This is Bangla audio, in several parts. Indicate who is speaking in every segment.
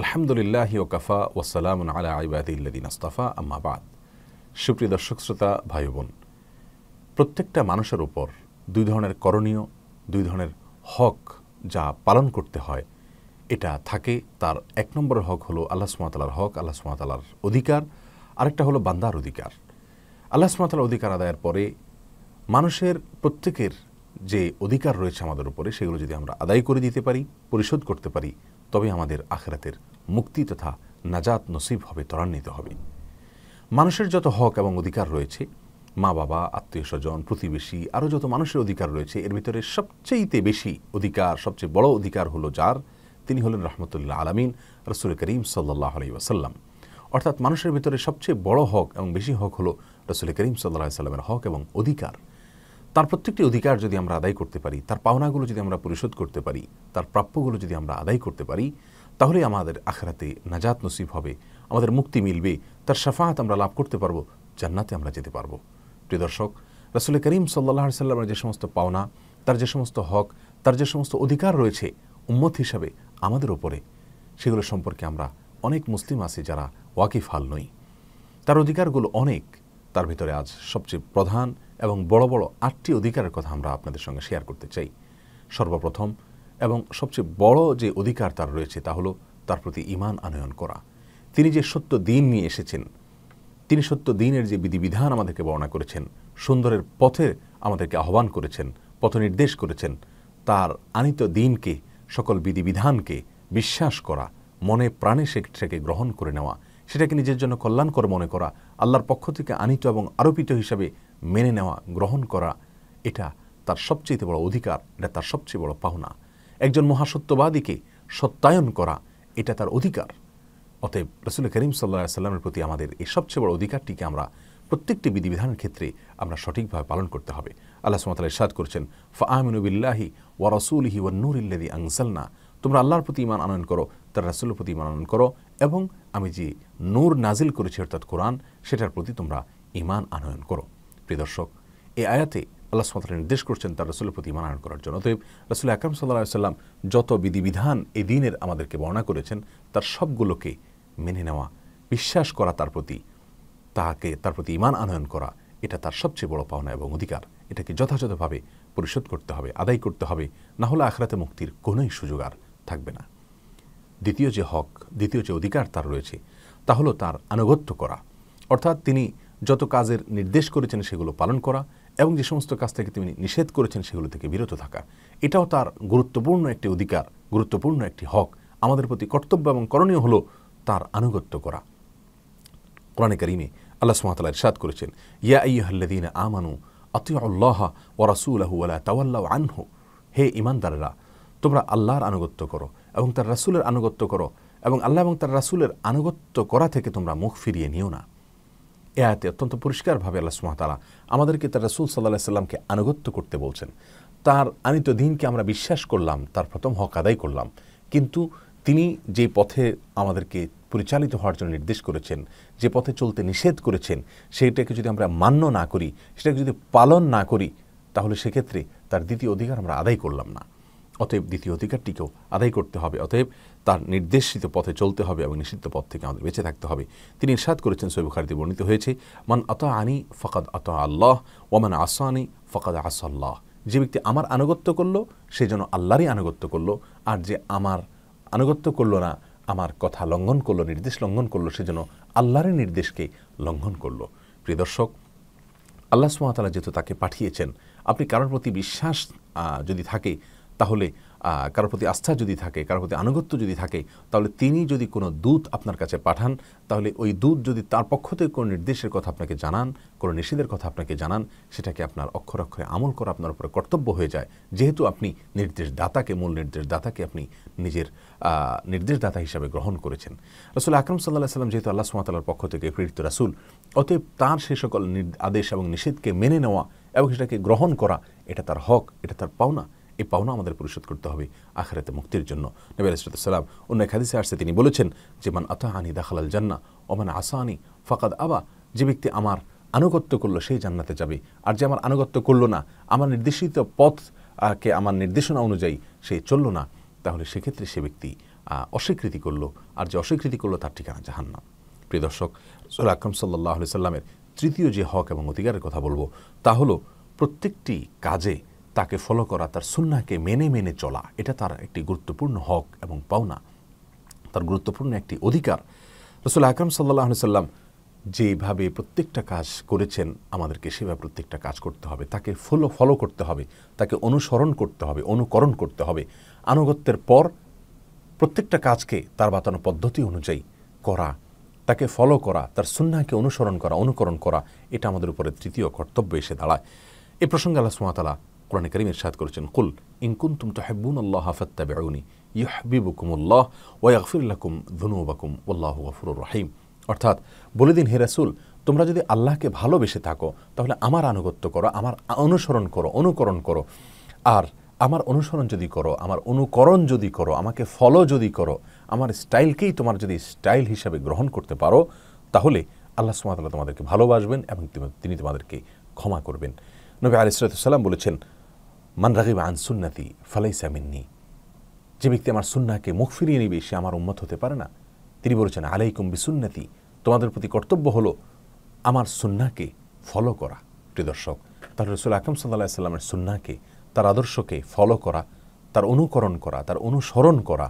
Speaker 1: আলহামদুলিল্লাহ ওকাফা ওসালাম আলা আইবাদিল্লাদিন আস্তাফা আম্মাবাদ সুপ্রিয় দর্শক শ্রোতা ভাই বোন প্রত্যেকটা মানুষের ওপর দুই ধরনের করণীয় দুই ধরনের হক যা পালন করতে হয় এটা থাকে তার এক নম্বরের হক হলো আল্লাহ সুমাতালার হক আল্লাহ সুমাতালার অধিকার আরেকটা হলো বান্দার অধিকার আল্লাহ সুমাতালার অধিকার আদায়ের পরে মানুষের প্রত্যেকের যে অধিকার রয়েছে আমাদের উপরে সেগুলো যদি আমরা আদায় করে দিতে পারি পরিশোধ করতে পারি তবে আমাদের আখরাতের মুক্তি তথা নাজাত নসিব হবে ত্বরান্বিত হবে মানুষের যত হক এবং অধিকার রয়েছে মা বাবা আত্মীয় স্বজন প্রতিবেশী আরও যত মানুষের অধিকার রয়েছে এর ভিতরে সবচেয়েতে বেশি অধিকার সবচেয়ে বড় অধিকার হলো যার তিনি হলেন রহমতুল্লাহ আলমিন রসুল করিম সাল্লাহ আলি ওয়াসাল্লাম অর্থাৎ মানুষের ভিতরে সবচেয়ে বড় হক এবং বেশি হক হলো রসুল করিম সাল্লাহ সাল্লামের হক এবং অধিকার তার প্রত্যেকটি অধিকার যদি আমরা আদায় করতে পারি তার পাওনাগুলো যদি আমরা পরিশোধ করতে পারি তার প্রাপ্যগুলো যদি আমরা আদায় করতে পারি তাহলে আমাদের আখরাতে নাজাত নসিব হবে আমাদের মুক্তি মিলবে তার সাফাহাত আমরা লাভ করতে পারবো জান্নাতে আমরা যেতে পারবো প্রিয় দর্শক রাসুল করিম সাল্লাহ সাল্লামের যে সমস্ত পাওনা তার যে সমস্ত হক তার যে সমস্ত অধিকার রয়েছে উম্মত হিসাবে আমাদের ওপরে সেগুলো সম্পর্কে আমরা অনেক মুসলিম আছি যারা ওয়াকিফাল নই তার অধিকারগুলো অনেক তার ভিতরে আজ সবচেয়ে প্রধান এবং বড় বড় আটটি অধিকারের কথা আমরা আপনাদের সঙ্গে শেয়ার করতে চাই সর্বপ্রথম এবং সবচেয়ে বড় যে অধিকার তার রয়েছে তা হলো তার প্রতি ইমান আনয়ন করা তিনি যে সত্য দিন নিয়ে এসেছেন তিনি সত্য দিনের যে বিধিবিধান আমাদেরকে বর্ণনা করেছেন সুন্দরের পথে আমাদেরকে আহ্বান করেছেন পথ নির্দেশ করেছেন তার আনিত দিনকে সকল বিধিবিধানকে বিশ্বাস করা মনে প্রাণে সেটাকে গ্রহণ করে নেওয়া সেটাকে নিজের জন্য কল্যাণকর মনে করা আল্লাহর পক্ষ থেকে আনিত এবং আরোপিত হিসাবে মেনে নেওয়া গ্রহণ করা এটা তার সবচেয়ে বড় অধিকার এটা তার সবচেয়ে বড় পাওনা একজন মহাসত্যবাদীকে সত্যায়ন করা এটা তার অধিকার অতএব রসুল করিম সাল্লা সাল্লামের প্রতি আমাদের এই সবচেয়ে বড় অধিকারটিকে আমরা প্রত্যেকটি বিধিবিধানের ক্ষেত্রে আমরা সঠিকভাবে পালন করতে হবে আল্লাহ সুমতাল ইসাদ করছেন ফাহমিনুবিল্লাহি ওয়া রসুলহি ওয়া নুরিল্লাদি আংসালনা তোমরা আল্লাহর প্রতি ইমান আনয়ন করো তার রাসুলের প্রতি ইমান আনয়ন করো এবং আমি যে নূর নাজিল করেছি অর্থাৎ কোরআন সেটার প্রতি তোমরা ইমান আনয়ন করো প্রিয় দর্শক এই আয়াতে আল্লাহ সাল্লাহ নির্দেশ করছেন তার রসুলের প্রতি মানায়ন করার জন্য অতএব রসুল আকরম সাল্লাহ সাল্লাম যত বিধিবিধান এ দিনের আমাদেরকে বর্ণনা করেছেন তার সবগুলোকে মেনে নেওয়া বিশ্বাস করা তার প্রতি তাহাকে তার প্রতি ইমান আনয়ন করা এটা তার সবচেয়ে বড় পাওনা এবং অধিকার এটাকে যথাযথভাবে পরিশোধ করতে হবে আদায় করতে হবে না হলে আখরাতে মুক্তির কোনোই সুযোগ আর থাকবে না দ্বিতীয় যে হক দ্বিতীয় যে অধিকার তার রয়েছে তা হলো তার আনুগত্য করা অর্থাৎ তিনি যত কাজের নির্দেশ করেছেন সেগুলো পালন করা এবং যে সমস্ত কাজ থেকে তিনি নিষেধ করেছেন সেগুলো থেকে বিরত থাকা এটাও তার গুরুত্বপূর্ণ একটি অধিকার গুরুত্বপূর্ণ একটি হক আমাদের প্রতি কর্তব্য এবং করণীয় হলো তার আনুগত্য করা কোরআনে করিমে আল্লাহ সুমাতাল ইরশাদ করেছেন ইয়া ইয়াহল্লাদিন আমানু আতিউল্লাহ ও রাসুলাহু আলা তাওয়াল্লাহ আনহু হে ইমানদাররা তোমরা আল্লাহর আনুগত্য করো এবং তার রাসুলের আনুগত্য করো এবং আল্লাহ এবং তার রাসুলের আনুগত্য করা থেকে তোমরা মুখ ফিরিয়ে নিও না এ অত্যন্ত পরিষ্কারভাবে আল্লাহ সুমাতালা আমাদেরকে তার রসুল সাল্লাহ সাল্লামকে আনুগত্য করতে বলছেন তার আনিত দিনকে আমরা বিশ্বাস করলাম তার প্রথম হক আদায় করলাম কিন্তু তিনি যে পথে আমাদেরকে পরিচালিত হওয়ার জন্য নির্দেশ করেছেন যে পথে চলতে নিষেধ করেছেন সেইটাকে যদি আমরা মান্য না করি সেটাকে যদি পালন না করি তাহলে সেক্ষেত্রে তার দ্বিতীয় অধিকার আমরা আদায় করলাম না অতএব দ্বিতীয় অধিকারটিকেও আদায় করতে হবে অতএব তার নির্দেশিত পথে চলতে হবে এবং নিষিদ্ধ পথ থেকে আমাদের বেঁচে থাকতে হবে তিনি ইরশাদ করেছেন সৈবুখারিতে বর্ণিত হয়েছে মান আত আনি ফকাদ আত আল্লাহ ওমান আসানি ফকাদ আসাল্লাহ যে ব্যক্তি আমার আনুগত্য করলো সে যেন আল্লাহরই আনুগত্য করলো আর যে আমার আনুগত্য করলো না আমার কথা লঙ্ঘন করলো নির্দেশ লঙ্ঘন করলো সে যেন আল্লাহরের নির্দেশকে লঙ্ঘন করলো প্রিয় দর্শক আল্লাহ সুমাতালা যেহেতু তাকে পাঠিয়েছেন আপনি কারোর প্রতি বিশ্বাস যদি থাকে তাহলে কারোর প্রতি আস্থা যদি থাকে কারোর প্রতি আনুগত্য যদি থাকে তাহলে তিনি যদি কোনো দূত আপনার কাছে পাঠান তাহলে ওই দূত যদি তার পক্ষ থেকে কোনো নির্দেশের কথা আপনাকে জানান কোনো নিষেধের কথা আপনাকে জানান সেটাকে আপনার অক্ষর অক্ষরে আমল করা আপনার উপরে কর্তব্য হয়ে যায় যেহেতু আপনি নির্দেশদাতাকে মূল নির্দেশদাতাকে আপনি নিজের নির্দেশদাতা হিসাবে গ্রহণ করেছেন রসুল আকরম সাল্লাহ সাল্লাম যেহেতু আল্লাহ সুমাতালার পক্ষ থেকে প্রেরিত রাসুল অতএব তার সে সকল আদেশ এবং নিষেধকে মেনে নেওয়া এবং সেটাকে গ্রহণ করা এটা তার হক এটা তার পাওনা এই পাওনা আমাদের পরিশোধ করতে হবে আখেরাতে মুক্তির জন্য নবী আলাইসালাম অন্য এক হাদিসে আসছে তিনি বলেছেন যে মান আতাহানি দাখালাল জান্না ওমান আসানি ফাকাদ আবা যে ব্যক্তি আমার আনুগত্য করলো সেই জান্নাতে যাবে আর যে আমার আনুগত্য করলো না আমার নির্দেশিত পথকে আমার নির্দেশনা অনুযায়ী সে চললো না তাহলে সেক্ষেত্রে সে ব্যক্তি অস্বীকৃতি করলো আর যে অস্বীকৃতি করলো তার ঠিকানা জাহান্ন প্রিয় দর্শক রসুল আকরম সাল্লাহ সাল্লামের তৃতীয় যে হক এবং অধিকারের কথা বলবো তা হলো প্রত্যেকটি কাজে তাকে ফলো করা তার সুন্নাকে মেনে মেনে চলা এটা তার একটি গুরুত্বপূর্ণ হক এবং পাওনা তার গুরুত্বপূর্ণ একটি অধিকার রসুল আকরম সাল্লাহ সাল্লাম যেভাবে প্রত্যেকটা কাজ করেছেন আমাদেরকে সেভাবে প্রত্যেকটা কাজ করতে হবে তাকে ফলো ফলো করতে হবে তাকে অনুসরণ করতে হবে অনুকরণ করতে হবে আনুগত্যের পর প্রত্যেকটা কাজকে তার বাতানো পদ্ধতি অনুযায়ী করা তাকে ফলো করা তার সুন্নাকে অনুসরণ করা অনুকরণ করা এটা আমাদের উপরে তৃতীয় কর্তব্য এসে দাঁড়ায় এ প্রসঙ্গে আল্লাহ সুমাতালা কোরআন করিম ইরশাদ করেছেন কুল তুম তহেবুন আল্লাহ ফাত্তাবিউনি ইউহবিবুকুমুল্লাহ ওয়াগফিরুল্লাকুম ধুনুবাকুম আল্লাহ গফুরুর রহিম অর্থাৎ বলে দিন হে রাসুল তোমরা যদি আল্লাহকে ভালোবেসে থাকো তাহলে আমার আনুগত্য করো আমার অনুসরণ করো অনুকরণ করো আর আমার অনুসরণ যদি করো আমার অনুকরণ যদি করো আমাকে ফলো যদি করো আমার স্টাইলকেই তোমার যদি স্টাইল হিসাবে গ্রহণ করতে পারো তাহলে আল্লাহ সুমাতাল্লাহ তোমাদেরকে ভালোবাসবেন এবং তিনি তোমাদেরকে ক্ষমা করবেন নবী আলিসাল্লাম বলেছেন মান রাগিব আন সুন্নাতি ফালাইসা মিন্নি যে ব্যক্তি আমার সুন্নাকে মুখ ফিরিয়ে নিবে সে আমার উন্মত হতে পারে না তিনি বলেছেন আলাইকুম বিসুন্নাতি তোমাদের প্রতি কর্তব্য হলো আমার সুন্নাকে ফলো করা প্রিয় দর্শক তাহলে রসুল আকরম সাল্লাহ সাল্লামের সুন্নাকে তার আদর্শকে ফলো করা তার অনুকরণ করা তার অনুসরণ করা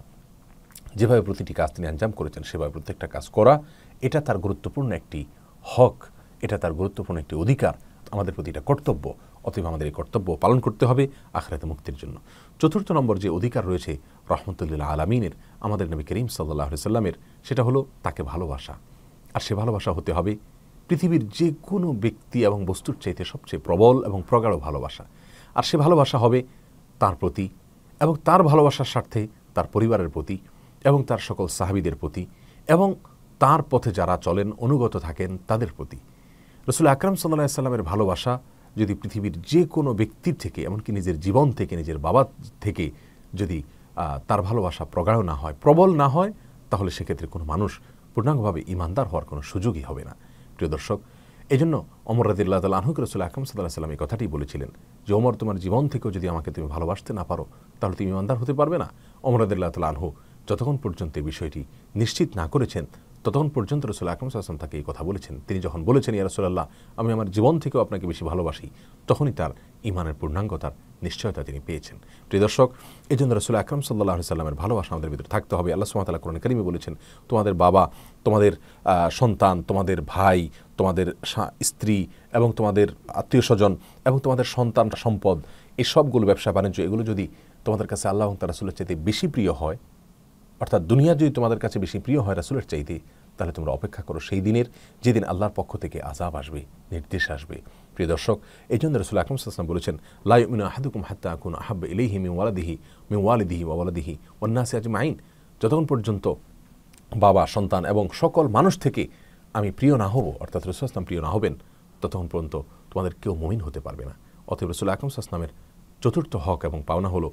Speaker 1: যেভাবে প্রতিটি কাজ তিনি আঞ্জাম করেছেন সেভাবে প্রত্যেকটা কাজ করা এটা তার গুরুত্বপূর্ণ একটি হক এটা তার গুরুত্বপূর্ণ একটি অধিকার আমাদের প্রতি এটা কর্তব্য অতএব আমাদের এই কর্তব্য পালন করতে হবে আখরাতে মুক্তির জন্য চতুর্থ নম্বর যে অধিকার রয়েছে রহমতুল্লিল আলমিনের আমাদের নবী করিম সাল্লাহ সাল্লামের সেটা হলো তাকে ভালোবাসা আর সে ভালোবাসা হতে হবে পৃথিবীর যে কোনো ব্যক্তি এবং বস্তুর চাইতে সবচেয়ে প্রবল এবং প্রগাঢ় ভালোবাসা আর সে ভালোবাসা হবে তার প্রতি এবং তার ভালোবাসার স্বার্থে তার পরিবারের প্রতি এবং তার সকল সাহাবিদের প্রতি এবং তার পথে যারা চলেন অনুগত থাকেন তাদের প্রতি রসুল আকরাম সাল্লাহ সাল্লামের ভালোবাসা যদি পৃথিবীর যে কোনো ব্যক্তির থেকে এমনকি নিজের জীবন থেকে নিজের বাবা থেকে যদি তার ভালোবাসা প্রগাঢ় না হয় প্রবল না হয় তাহলে সেক্ষেত্রে কোনো মানুষ পূর্ণাঙ্গভাবে ইমানদার হওয়ার কোনো সুযোগই হবে না প্রিয় দর্শক এই জন্য অমর রাজিল্লাহ তাল আহমদ রসুল আকরম সাল্লাহ সাল্লাম এই কথাটি বলেছিলেন যে অমর তোমার জীবন থেকেও যদি আমাকে তুমি ভালোবাসতে না পারো তাহলে তুমি ইমানদার হতে পারবে না অমর রাজিল্লাহ তাল আনহু যতক্ষণ পর্যন্ত এই বিষয়টি নিশ্চিত না করেছেন ততক্ষণ পর্যন্ত রসুল আকরম সাল্লাম তাকে এই কথা বলেছেন তিনি যখন বলেছেন ইয়া রসুল্লাহ আমি আমার জীবন থেকেও আপনাকে বেশি ভালোবাসি তখনই তার ইমানের পূর্ণাঙ্গতার নিশ্চয়তা তিনি পেয়েছেন প্রিয় দর্শক এই জন্য রসুল আকরম সাল্লাহ সাল্লামের ভালোবাসা আমাদের ভিতরে থাকতে হবে আল্লাহ সুমাতাল্লাহ কোরআন করিমে বলেছেন তোমাদের বাবা তোমাদের সন্তান তোমাদের ভাই তোমাদের স্ত্রী এবং তোমাদের আত্মীয় স্বজন এবং তোমাদের সন্তান সম্পদ এই সবগুলো ব্যবসা বাণিজ্য এগুলো যদি তোমাদের কাছে আল্লাহ তার রসুলের চাইতে বেশি প্রিয় হয় অর্থাৎ দুনিয়া যদি তোমাদের কাছে বেশি প্রিয় হয় রাসুলের চাইতে তাহলে তোমরা অপেক্ষা করো সেই দিনের যেদিন আল্লাহর পক্ষ থেকে আজাব আসবে নির্দেশ আসবে প্রিয় দর্শক এই জন্য রসুল আকরম সাসলাম বলেছেন লাই লাইমিন আহাদুকুম হাত্তা আকুন আহাব ইলেহি মে ওয়ালাদিহি মে ওয়ালিদিহি ওয়ালাদিহি অন্যাসে আজ মাইন যতক্ষণ পর্যন্ত বাবা সন্তান এবং সকল মানুষ থেকে আমি প্রিয় না হব অর্থাৎ রসুল আসলাম প্রিয় না হবেন ততক্ষণ পর্যন্ত তোমাদের কেউ মমিন হতে পারবে না অতএব রসুল আকরম সাসলামের চতুর্থ হক এবং পাওনা হলো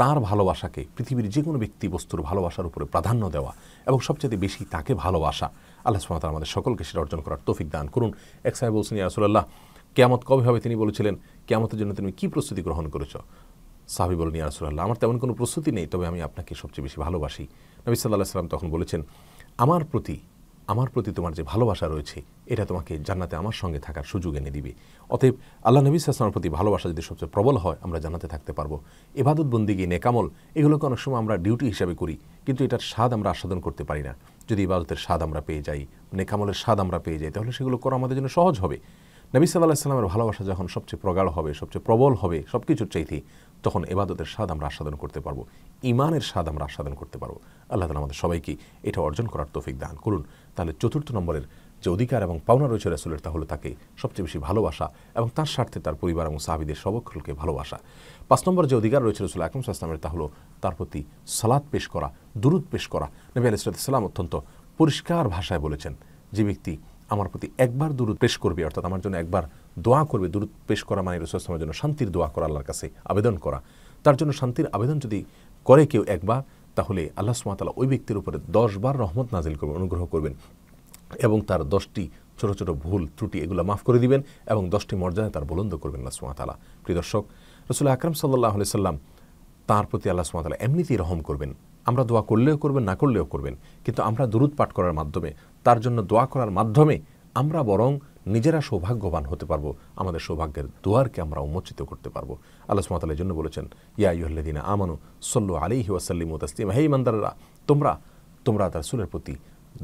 Speaker 1: তার ভালোবাসাকে পৃথিবীর যে কোনো ব্যক্তি বস্তুর ভালোবাসার উপরে প্রাধান্য দেওয়া এবং সবচেয়ে বেশি তাকে ভালোবাসা আল্লাহ সুমাত আমাদের সকলকে সেটা অর্জন করার তৌফিক দান করুন এক সাহেব হোসনি আসুল্লাহ কেয়ামত কবে হবে তিনি বলেছিলেন কেয়ামতের জন্য তুমি কি প্রস্তুতি গ্রহণ করেছ সাহাবি বলেন ইয়ারসুল্লাহ আমার তেমন কোনো প্রস্তুতি নেই তবে আমি আপনাকে সবচেয়ে বেশি ভালোবাসি নবী সাল্লাহ সাল্লাম তখন বলেছেন আমার প্রতি আমার প্রতি তোমার যে ভালোবাসা রয়েছে এটা তোমাকে জান্নাতে আমার সঙ্গে থাকার সুযোগ এনে দিবে অতএব আল্লাহ নবী সাল্লামের প্রতি ভালোবাসা যদি সবচেয়ে প্রবল হয় আমরা জান্নাতে থাকতে পারবো এবাদত বন্দিগি নেকামল এগুলোকে অনেক সময় আমরা ডিউটি হিসাবে করি কিন্তু এটার স্বাদ আমরা আস্বাদন করতে পারি না যদি ইবাদতের স্বাদ আমরা পেয়ে যাই নেকামলের স্বাদ আমরা পেয়ে যাই তাহলে সেগুলো করা আমাদের জন্য সহজ হবে নবী সাল্লাহ ইসলামের ভালোবাসা যখন সবচেয়ে প্রগাঢ় হবে সবচেয়ে প্রবল হবে সব কিছুর চাইতে তখন এবাদতের স্বাদ আমরা আস্বাদন করতে পারবো ইমানের স্বাদ আমরা আস্বাদন করতে পারবো আল্লাহ তালা আমাদের সবাইকে এটা অর্জন করার তৌফিক দান করুন তাহলে চতুর্থ নম্বরের যে অধিকার এবং পাওনা রয়েছে রাসুলের তা হলো তাকে সবচেয়ে বেশি ভালোবাসা এবং তার স্বার্থে তার পরিবার এবং সাহাবিদের সবক্ষলকে ভালোবাসা পাঁচ নম্বর যে অধিকার রয়েছে রসুল আকরম সাল্লামের তা হলো তার প্রতি সালাদ পেশ করা দুরুদ পেশ করা নবী আলিসাল্লাম অত্যন্ত পরিষ্কার ভাষায় বলেছেন যে ব্যক্তি আমার প্রতি একবার দূরত পেশ করবে অর্থাৎ আমার জন্য একবার দোয়া করবে দূরত পেশ করা মানে ইসলামের জন্য শান্তির দোয়া করা আল্লাহর কাছে আবেদন করা তার জন্য শান্তির আবেদন যদি করে কেউ একবার তাহলে আল্লাহ সুমাতালা ওই ব্যক্তির উপরে দশবার রহমত নাজিল করবেন অনুগ্রহ করবেন এবং তার দশটি ছোট ছোট ভুল ত্রুটি এগুলো মাফ করে দিবেন এবং দশটি মর্যাদায় তার বলন্দ করবেন আল্লাহ সুমাতালা প্রিয় দর্শক রসুল আকরম সাল্লাহ সাল্লাম তার প্রতি আল্লাহ সুমাতালা এমনিতেই রহম করবেন আমরা দোয়া করলেও করবেন না করলেও করবেন কিন্তু আমরা দূরত পাঠ করার মাধ্যমে তার জন্য দোয়া করার মাধ্যমে আমরা বরং নিজেরা সৌভাগ্যবান হতে পারবো আমাদের সৌভাগ্যের দোয়ারকে আমরা উন্মোচিত করতে পারবো আল্লাহ সুমাতালের জন্য বলেছেন ইয়া ইহল্লাদিনা আমানু সল্লু আলিহি ওয়াসাল্লিম তাসলিম হে ইমানদাররা তোমরা তোমরা তার সুলের প্রতি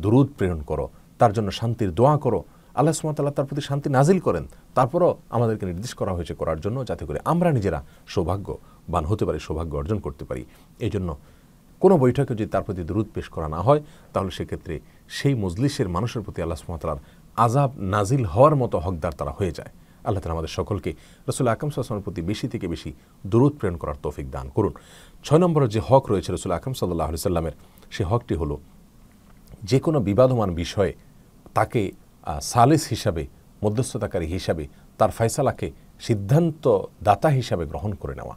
Speaker 1: দুরুদ প্রেরণ করো তার জন্য শান্তির দোয়া করো আল্লাহ সুমাতাল্লাহ তার প্রতি শান্তি নাজিল করেন তারপরও আমাদেরকে নির্দেশ করা হয়েছে করার জন্য যাতে করে আমরা নিজেরা সৌভাগ্যবান হতে পারি সৌভাগ্য অর্জন করতে পারি এই জন্য কোনো বৈঠকে যদি তার প্রতি দূরত পেশ করা না হয় তাহলে সেক্ষেত্রে সেই মজলিসের মানুষের প্রতি আল্লাহ সুমাতালার আজাব নাজিল হওয়ার মতো হকদার তারা হয়ে যায় আল্লাহ তালা আমাদের সকলকে রসুল আকরম সাল্লামের প্রতি বেশি থেকে বেশি দূরত প্রেরণ করার তৌফিক দান করুন ছয় নম্বরের যে হক রয়েছে রসুল আকরম সাল্লাহ সাল্লামের সে হকটি হলো যে কোনো বিবাদমান বিষয়ে তাকে সালিস হিসাবে মধ্যস্থতাকারী হিসাবে তার ফয়সালাকে সিদ্ধান্ত দাতা হিসাবে গ্রহণ করে নেওয়া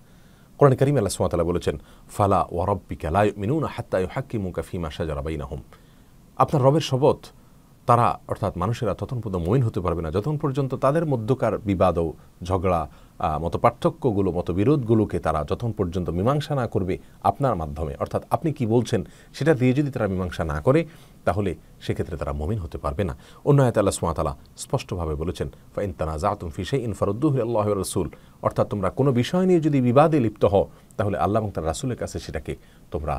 Speaker 1: কোরআন করিম আল্লাহ সুমাতালা বলেছেন ফালা ওয়ারব্বিকালায় মিনুন হাত্তায় হাত্তা হাক্কি মুকা ফিমা সাজারাবাইনা হুম আপনার রবের শপথ তারা অর্থাৎ মানুষেরা তখন পর্যন্ত মইন হতে পারবে না যতক্ষণ পর্যন্ত তাদের মধ্যকার বিবাদ ঝগড়া মত পার্থক্যগুলো মতবিরোধগুলোকে তারা যতক্ষণ পর্যন্ত মীমাংসা না করবে আপনার মাধ্যমে অর্থাৎ আপনি কি বলছেন সেটা দিয়ে যদি তারা মীমাংসা না করে তাহলে সেক্ষেত্রে তারা মমিন হতে পারবে না অন্য আয়ত আল্লাহ সুমাতালা স্পষ্টভাবে বলেছেন ফাইন তানাজা তুম ফিসে ইনফারুদ্দুহ আল্লাহ রসুল অর্থাৎ তোমরা কোনো বিষয় নিয়ে যদি বিবাদে লিপ্ত হও তাহলে আল্লাহ এবং তার রাসুলের কাছে সেটাকে তোমরা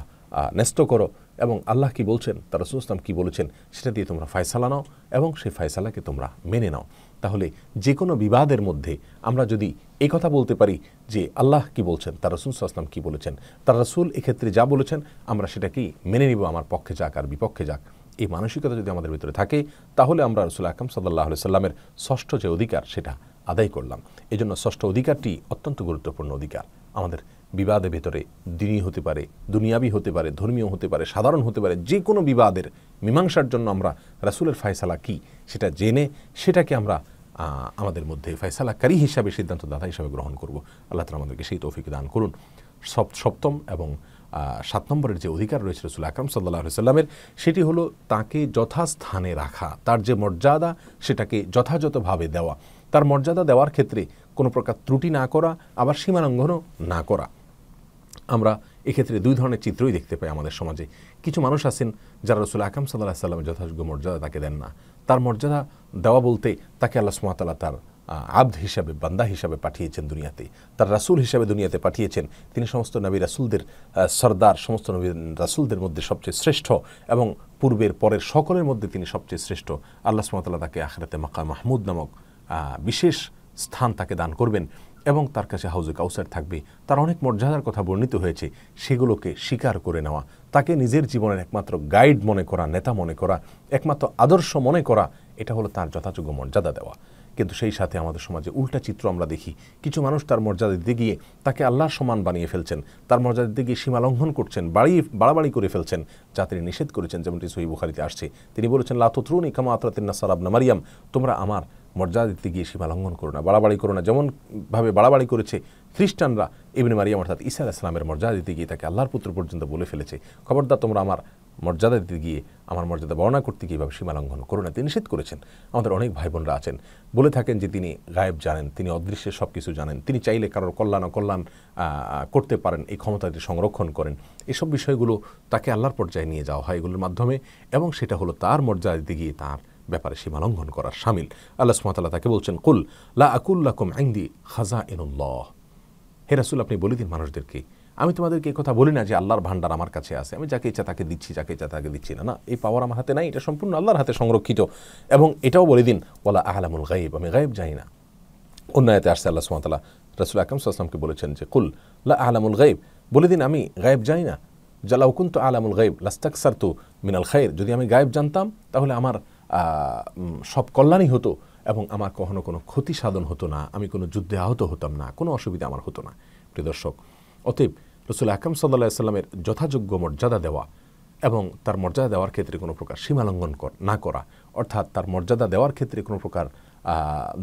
Speaker 1: ন্যস্ত করো এবং আল্লাহ কি বলছেন তার ইসলাম কী বলেছেন সেটা দিয়ে তোমরা ফয়সালা নাও এবং সেই ফায়সালাকে তোমরা মেনে নাও তাহলে যে কোনো বিবাদের মধ্যে আমরা যদি এই কথা বলতে পারি যে আল্লাহ কি বলছেন তার রসুল ইসলাম কি বলেছেন তার রসুল এক্ষেত্রে যা বলেছেন আমরা সেটাকেই মেনে নিব আমার পক্ষে যাক আর বিপক্ষে যাক এই মানসিকতা যদি আমাদের ভিতরে থাকে তাহলে আমরা রসুল আকরম সাল্লাহ সাল্লামের ষষ্ঠ যে অধিকার সেটা আদায় করলাম এজন্য ষষ্ঠ অধিকারটি অত্যন্ত গুরুত্বপূর্ণ অধিকার আমাদের বিবাদের ভেতরে দিনই হতে পারে দুনিয়াবি হতে পারে ধর্মীয় হতে পারে সাধারণ হতে পারে যে কোনো বিবাদের মীমাংসার জন্য আমরা রাসুলের ফয়সালা কি সেটা জেনে সেটাকে আমরা আমাদের মধ্যে ফয়সালাকারী হিসাবে সিদ্ধান্ত দাতা হিসাবে গ্রহণ করব আল্লাহ তালা আমাদেরকে সেই তৌফিক দান করুন সপ্তম এবং সাত নম্বরের যে অধিকার রয়েছে রসুল আকরম সাল্লাহ সাল্লামের সেটি হলো তাকে যথাস্থানে রাখা তার যে মর্যাদা সেটাকে যথাযথভাবে দেওয়া তার মর্যাদা দেওয়ার ক্ষেত্রে কোনো প্রকার ত্রুটি না করা আবার সীমালঙ্ঘনও না করা আমরা এক্ষেত্রে দুই ধরনের চিত্রই দেখতে পাই আমাদের সমাজে কিছু মানুষ আছেন যারা রসুল আকাম সাল্লাহ সাল্লামের যথাযোগ্য মর্যাদা তাকে দেন না তার মর্যাদা দেওয়া বলতে তাকে আল্লাহ সুমাতাল্লাহ তার আব্দ হিসাবে বান্দা হিসাবে পাঠিয়েছেন দুনিয়াতে তার রাসুল হিসাবে দুনিয়াতে পাঠিয়েছেন তিনি সমস্ত নবী রাসুলদের সর্দার সমস্ত নবী রাসুলদের মধ্যে সবচেয়ে শ্রেষ্ঠ এবং পূর্বের পরের সকলের মধ্যে তিনি সবচেয়ে শ্রেষ্ঠ আল্লাহ সুমাতাল্লাহ তাকে আখরাতে মাকা মাহমুদ নামক বিশেষ স্থান তাকে দান করবেন এবং তার কাছে হাউজে কাউসার থাকবে তার অনেক মর্যাদার কথা বর্ণিত হয়েছে সেগুলোকে স্বীকার করে নেওয়া তাকে নিজের জীবনের একমাত্র গাইড মনে করা নেতা মনে করা একমাত্র আদর্শ মনে করা এটা হলো তার যথাযোগ্য মর্যাদা দেওয়া কিন্তু সেই সাথে আমাদের সমাজে উল্টা চিত্র আমরা দেখি কিছু মানুষ তার মর্যাদা দিতে গিয়ে তাকে আল্লাহর সমান বানিয়ে ফেলছেন তার মর্যাদা দিতে গিয়ে সীমা লঙ্ঘন করছেন বাড়িয়ে বাড়াবাড়ি করে ফেলছেন যা তিনি নিষেধ করেছেন যেমনটি সহি বুখারিতে আসছে তিনি বলেছেন লাতত্রুন ইকামা আতরাতিন্না সারাবনা মারিয়াম তোমরা আমার মর্যাদা দিতে গিয়ে সীমা লঙ্ঘন করো না বাড়াবাড়ি করো না যেমনভাবে বাড়াবাড়ি করেছে খ্রিস্টানরা ইবনে মারিয়াম অর্থাৎ ইসা ইসলামের মর্যাদা দিতে গিয়ে তাকে আল্লাহর পুত্র পর্যন্ত বলে ফেলেছে খবরদার তোমরা আমার মর্যাদা দিতে গিয়ে আমার মর্যাদা বর্ণনা করতে গিয়ে এভাবে সীমালঙ্ঘন করো না তিনি নিষেধ করেছেন আমাদের অনেক ভাই বোনরা আছেন বলে থাকেন যে তিনি গায়েব জানেন তিনি অদৃশ্যের সব কিছু জানেন তিনি চাইলে কারোর কল্যাণ অকল্যাণ করতে পারেন এই ক্ষমতাটি সংরক্ষণ করেন এসব বিষয়গুলো তাকে আল্লাহর পর্যায়ে নিয়ে যাওয়া হয় এগুলোর মাধ্যমে এবং সেটা হলো তার মর্যাদা দিতে গিয়ে তার ব্যাপারে সীমালঙ্ঘন করার সামিল আল্লাহ সুমাতাল্লাহ তাকে বলছেন কুল লা আকুল্লাকুম আইন্দি খাজা ইনুল্লাহ হেরাসুল আপনি বলে দিন মানুষদেরকে আমি তোমাদেরকে কথা বলি না যে আল্লাহর ভান্ডার আমার কাছে আছে আমি যাকে ইচ্ছা তাকে দিচ্ছি যাকে ইচ্ছা তাকে দিচ্ছি না না এই পাওয়ার আমার হাতে নাই এটা সম্পূর্ণ আল্লাহর হাতে সংরক্ষিত এবং এটাও বলে দিন ওলা আহলামুল গাইব আমি গাইব জানি না অন্য এতে আসছে আল্লাহ সুমাতাল্লাহ রসুল আকম সাল্লামকে বলেছেন যে কুল লা আহলামুল গাইব বলে দিন আমি গায়েব জানি না জালাউকুন্ত আলামুল গাইব লাস্তাকসার তু মিনাল খায়ের যদি আমি গায়েব জানতাম তাহলে আমার সব কল্যাণই হতো এবং আমার কখনো কোনো ক্ষতি সাধন হতো না আমি কোনো যুদ্ধে আহত হতাম না কোনো অসুবিধা আমার হতো না প্রিয় দর্শক অতএব রসুল আকাম সাল্লা সাল্লামের যথাযোগ্য মর্যাদা দেওয়া এবং তার মর্যাদা দেওয়ার ক্ষেত্রে কোনো প্রকার সীমালঙ্ঘন না করা অর্থাৎ তার মর্যাদা দেওয়ার ক্ষেত্রে কোনো প্রকার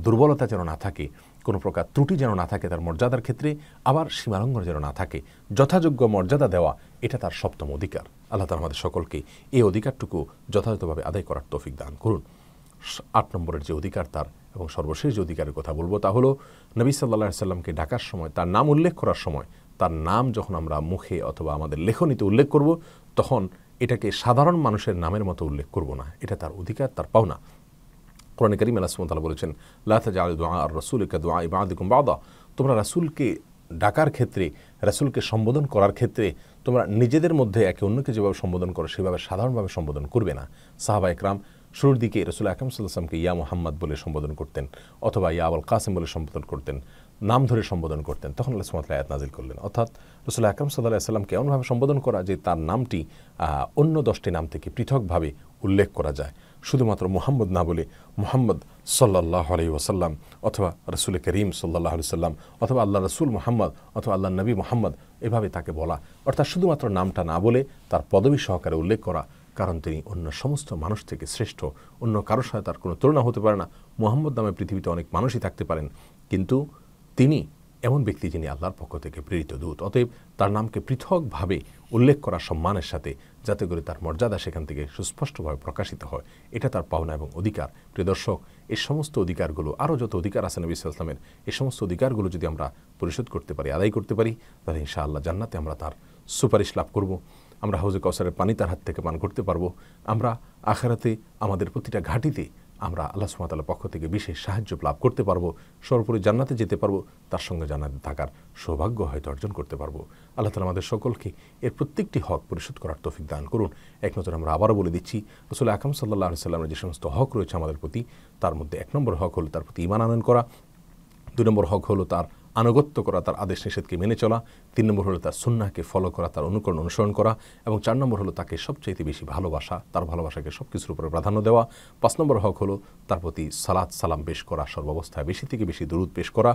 Speaker 1: দুর্বলতা যেন না থাকে কোনো প্রকার ত্রুটি যেন না থাকে তার মর্যাদার ক্ষেত্রে আবার সীমালঙ্ঘন যেন না থাকে যথাযোগ্য মর্যাদা দেওয়া এটা তার সপ্তম অধিকার আল্লাহ তালা আমাদের সকলকে এই অধিকারটুকু যথাযথভাবে আদায় করার তৌফিক দান করুন আট নম্বরের যে অধিকার তার এবং সর্বশেষ যে অধিকারের কথা বলবো তা হলো নবী সাল্লা সাল্লামকে ডাকার সময় তার নাম উল্লেখ করার সময় তার নাম যখন আমরা মুখে অথবা আমাদের লেখনীতে উল্লেখ করব তখন এটাকে সাধারণ মানুষের নামের মতো উল্লেখ করব না এটা তার অধিকার তার পাওনা কোরআন করিম আলাসমতালা বলেছেন লাথা জা দোয়া আর রসুল কে দোয়া তোমরা রাসুলকে ডাকার ক্ষেত্রে রাসুলকে সম্বোধন করার ক্ষেত্রে তোমরা নিজেদের মধ্যে একে অন্যকে যেভাবে সম্বোধন করো সেভাবে সাধারণভাবে সম্বোধন করবে না সাহাবা একরাম শুরুর দিকে রসুল আকরম সাল্লাহামকে ইয়া মোহাম্মদ বলে সম্বোধন করতেন অথবা ইয়া আবুল কাসেম বলে সম্বোধন করতেন নাম ধরে সম্বোধন করতেন তখন আল্লাহ সুমাত আয়াত নাজিল করলেন অর্থাৎ রসুল আকরম সাল্লাহ সাল্লামকে এমনভাবে সম্বোধন করা যে তার নামটি অন্য দশটি নাম থেকে পৃথকভাবে উল্লেখ করা যায় শুধুমাত্র মোহাম্মদ না বলে মোহাম্মদ সাল্লাহ আলি ওসাল্লাম অথবা রসুল করিম সাল্লাহ আলি সাল্লাম অথবা আল্লাহ রসুল মোহাম্মদ অথবা আল্লাহ নবী মোহাম্মদ এভাবে তাকে বলা অর্থাৎ শুধুমাত্র নামটা না বলে তার পদবী সহকারে উল্লেখ করা কারণ তিনি অন্য সমস্ত মানুষ থেকে শ্রেষ্ঠ অন্য কারোর সাথে তার কোনো তুলনা হতে পারে না মোহাম্মদ নামে পৃথিবীতে অনেক মানুষই থাকতে পারেন কিন্তু তিনি এমন ব্যক্তি যিনি আল্লাহর পক্ষ থেকে প্রেরিত দূত অতএব তার নামকে পৃথকভাবে উল্লেখ করা সম্মানের সাথে যাতে করে তার মর্যাদা সেখান থেকে সুস্পষ্টভাবে প্রকাশিত হয় এটা তার পাওনা এবং অধিকার প্রিয় দর্শক এই সমস্ত অধিকারগুলো আরও যত অধিকার আছে নবী ইসলামের এই সমস্ত অধিকারগুলো যদি আমরা পরিশোধ করতে পারি আদায় করতে পারি তাহলে ইনশাআল্লাহ জান্নাতে আমরা তার সুপারিশ লাভ করবো আমরা হাউজে কসারের পানি তার হাত থেকে পান করতে পারবো আমরা আখারাতে আমাদের প্রতিটা ঘাটিতে আমরা আল্লাহ সুমাতালার পক্ষ থেকে বিশেষ সাহায্য লাভ করতে পারবো সর্বোপরি জান্নাতে যেতে পারবো তার সঙ্গে জান্নাতে থাকার সৌভাগ্য হয়তো অর্জন করতে পারবো আল্লাহ তালা আমাদের সকলকে এর প্রত্যেকটি হক পরিশোধ করার তৌফিক দান করুন এক নজর আমরা আবারও বলে দিচ্ছি আসলে আকাম সাল্লাহ সাল্লামের যে সমস্ত হক রয়েছে আমাদের প্রতি তার মধ্যে এক নম্বর হক হলো তার প্রতি ইমান আনয়ন করা দুই নম্বর হক হলো তার আনুগত্য করা তার আদেশ নিষেধকে মেনে চলা তিন নম্বর হলো তার সুন্নাকে ফলো করা তার অনুকরণ অনুসরণ করা এবং চার নম্বর হলো তাকে সবচাইতে বেশি ভালোবাসা তার ভালোবাসাকে সব কিছুর উপরে প্রাধান্য দেওয়া পাঁচ নম্বর হক হলো তার প্রতি সালাদ সালাম পেশ করা সর্বাবস্থায় বেশি থেকে বেশি দূরত পেশ করা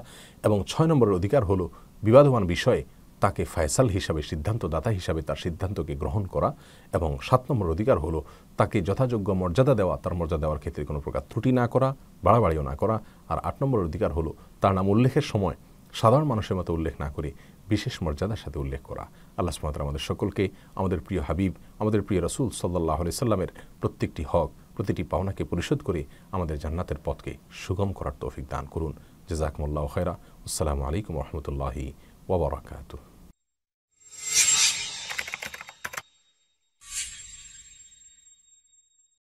Speaker 1: এবং ছয় নম্বরের অধিকার হলো বিবাদমান বিষয়ে তাকে ফয়সাল হিসাবে সিদ্ধান্তদাতা হিসাবে তার সিদ্ধান্তকে গ্রহণ করা এবং সাত নম্বর অধিকার হলো তাকে যথাযোগ্য মর্যাদা দেওয়া তার মর্যাদা দেওয়ার ক্ষেত্রে কোনো প্রকার ত্রুটি না করা বাড়াবাড়িও না করা আর আট নম্বর অধিকার হলো তার নাম উল্লেখের সময় সাধারণ মানুষের মতো উল্লেখ না করে বিশেষ মর্যাদার সাথে উল্লেখ করা আল্লাহ সুমাত আমাদের সকলকে আমাদের প্রিয় হাবিব আমাদের প্রিয় রসুল সাল্লাহ আলি সাল্লামের প্রত্যেকটি হক প্রতিটি পাওনাকে পরিশোধ করে আমাদের জান্নাতের পথকে সুগম করার তৌফিক দান করুন জেজাকমুল্লাহ খেরা আসসালামু আলাইকুম রহমতুল্লাহি ওবরাকাতুহ